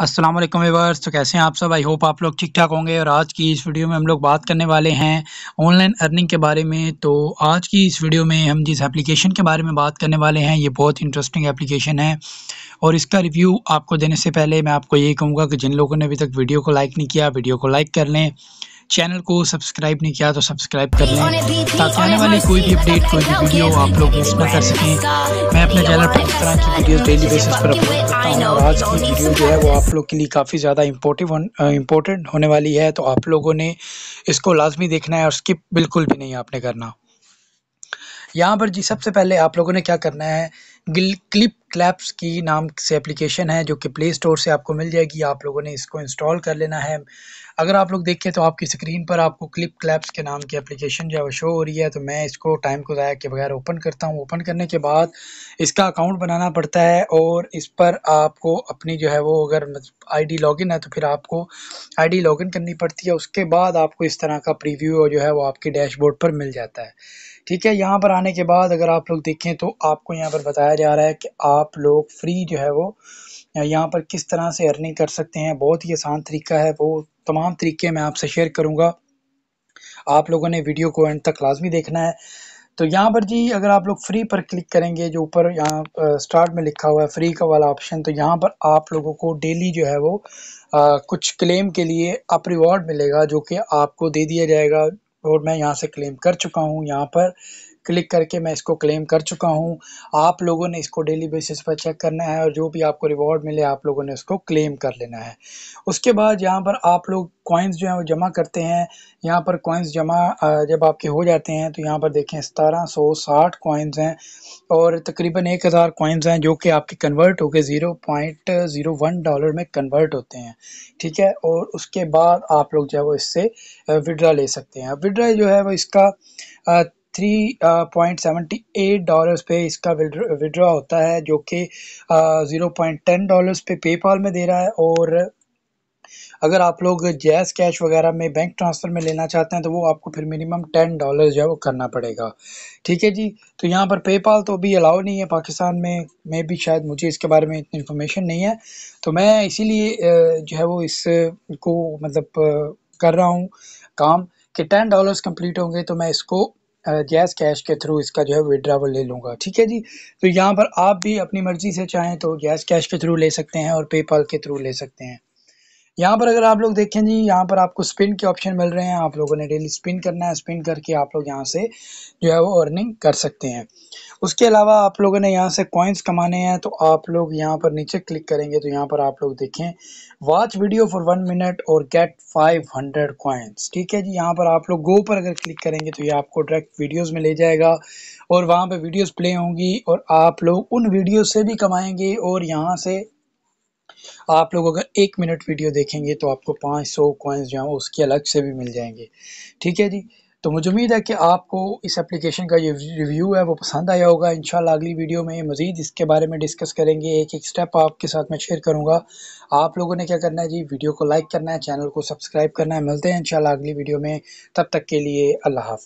अस्सलाम वालेकुम तो कैसे हैं आप सब आई होप आप लोग ठीक ठाक होंगे और आज की इस वीडियो में हम लोग बात करने वाले हैं ऑनलाइन अर्निंग के बारे में तो आज की इस वीडियो में हम जिस एप्लीकेशन के बारे में बात करने वाले हैं ये बहुत इंटरेस्टिंग एप्लीकेशन है और इसका रिव्यू आपको देने से पहले मैं आपको ये कहूँगा कि जिन लोगों ने अभी तक वीडियो को लाइक नहीं किया वीडियो को लाइक कर लें चैनल को सब्सक्राइब नहीं किया तो सब्सक्राइब कर लें ताकि आने वाली कोई भी अपडेट कोई भी वीडियो आप लोग मिस ना कर सकें मैं अपने चैनल पर इस तरह की वीडियो डेली बेसिस पर अपलोड करता हूँ और आज की वीडियो जो है वो आप लोग के लिए काफ़ी ज़्यादा इम्पोर्टिव इम्पोर्टेंट होने वाली है तो आप लोगों ने इसको लाजमी देखना है और स्किप बिल्कुल भी नहीं आपने करना यहाँ पर जी सबसे पहले आप लोगों ने क्या करना है गिल क्लिप क्लैप्स की नाम से एप्लीकेशन है जो कि प्ले स्टोर से आपको मिल जाएगी आप लोगों ने इसको इंस्टॉल कर लेना है अगर आप लोग देखें तो आपकी स्क्रीन पर आपको क्लिप क्लैप्स के नाम की एप्लीकेशन जो है वो शो हो रही है तो मैं इसको टाइम को ज़ाया के बगैर ओपन करता हूँ ओपन करने के बाद इसका अकाउंट बनाना पड़ता है और इस पर आपको अपनी जो है वो अगर आईडी लॉगिन है तो फिर आपको आईडी लॉगिन करनी पड़ती है उसके बाद आपको इस तरह का प्रीव्यू जो है वो आपके डैशबोर्ड पर मिल जाता है ठीक है यहाँ पर आने के बाद अगर आप लोग देखें तो आपको यहाँ पर बताया जा रहा है कि आप लोग फ्री जो है वो यहाँ पर किस तरह से अर्निंग कर सकते हैं बहुत ही आसान तरीका है वो तमाम तरीके मैं आपसे शेयर करूँगा आप लोगों ने वीडियो को एंड तक लाजमी देखना है तो यहाँ पर जी अगर आप लोग फ्री पर क्लिक करेंगे जो ऊपर यहाँ स्टार्ट में लिखा हुआ है फ्री का वाला ऑप्शन तो यहाँ पर आप लोगों को डेली जो है वो आ, कुछ क्लेम के लिए आप रिवॉर्ड मिलेगा जो कि आपको दे दिया जाएगा और मैं यहाँ से क्लेम कर चुका हूँ यहाँ पर क्लिक करके मैं इसको क्लेम कर चुका हूँ आप लोगों ने इसको डेली बेसिस पर चेक करना है और जो भी आपको रिवॉर्ड मिले आप लोगों ने उसको क्लेम कर लेना है उसके बाद यहाँ पर आप लोग कॉइन्स जो हैं वो जमा करते हैं यहाँ पर कॉइन्स जमा जब आपके हो जाते हैं तो यहाँ पर देखें सतारह सौ साठ कॉइन्स हैं और तकरीबन एक हज़ार कॉइन्स हैं जो कि आपके कन्वर्ट होकर zero point zero one dollar में कन्वर्ट होते हैं ठीक है और उसके बाद आप लोग जो है वो इससे विड्रा ले सकते हैं विड्रा जो है वो इसका three point seventy eight dollars पे इसका विड्रॉ होता है जो कि ज़ीरो पॉइंट टेन डॉलर्स पे पेपाल में दे रहा है और अगर आप लोग जैस कैश वगैरह में बैंक ट्रांसफ़र में लेना चाहते हैं तो वो आपको फिर मिनिमम टेन डॉलर जो है वो करना पड़ेगा ठीक है जी तो यहाँ पर पेपाल तो अभी अलाउ नहीं है पाकिस्तान में मैं भी शायद मुझे इसके बारे में इतनी इन्फॉर्मेशन नहीं है तो मैं इसीलिए uh, जो है वो इसको मतलब uh, कर रहा हूँ काम कि टेन डॉलर्स कम्प्लीट होंगे तो मैं इसको जैस कैश के थ्रू इसका जो है विड्रावल ले लूँगा ठीक है जी तो यहाँ पर आप भी अपनी मर्ज़ी से चाहें तो जैस कैश के थ्रू ले सकते हैं और पेपाल के थ्रू ले सकते हैं यहाँ पर अगर आप लोग देखें जी यहाँ पर आपको स्पिन के ऑप्शन मिल रहे हैं आप लोगों ने डेली स्पिन करना है स्पिन करके आप लोग यहाँ से जो है वो अर्निंग कर सकते हैं उसके अलावा आप लोगों ने यहाँ से कॉइन्स कमाने हैं तो आप लोग यहाँ पर नीचे क्लिक करेंगे तो यहाँ पर आप लोग देखें watch video for one minute और गेट फाइव हंड्रेड कॉइन्स ठीक है जी यहाँ पर आप लोग गो पर अगर क्लिक करेंगे तो ये आपको डायरेक्ट वीडियोज़ में ले जाएगा और वहाँ पर वीडियोज़ प्ले होंगी और आप लोग उन वीडियो से भी कमाएंगे और यहाँ से आप लोग अगर एक मिनट वीडियो देखेंगे तो आपको पाँच सौ कॉइन्स जो हैं उसके अलग से भी मिल जाएंगे ठीक है जी तो मुझे उम्मीद है कि आपको इस एप्लीकेशन का ये रिव्यू है वो पसंद आया होगा इन अगली वीडियो में मज़ीद इसके बारे में डिस्कस करेंगे एक एक स्टेप आपके साथ मैं शेयर करूँगा आप लोगों ने क्या करना है जी वीडियो को लाइक करना है चैनल को सब्सक्राइब करना है मिलते हैं इन अगली वीडियो में तब तक के लिए अल्लाह हाफ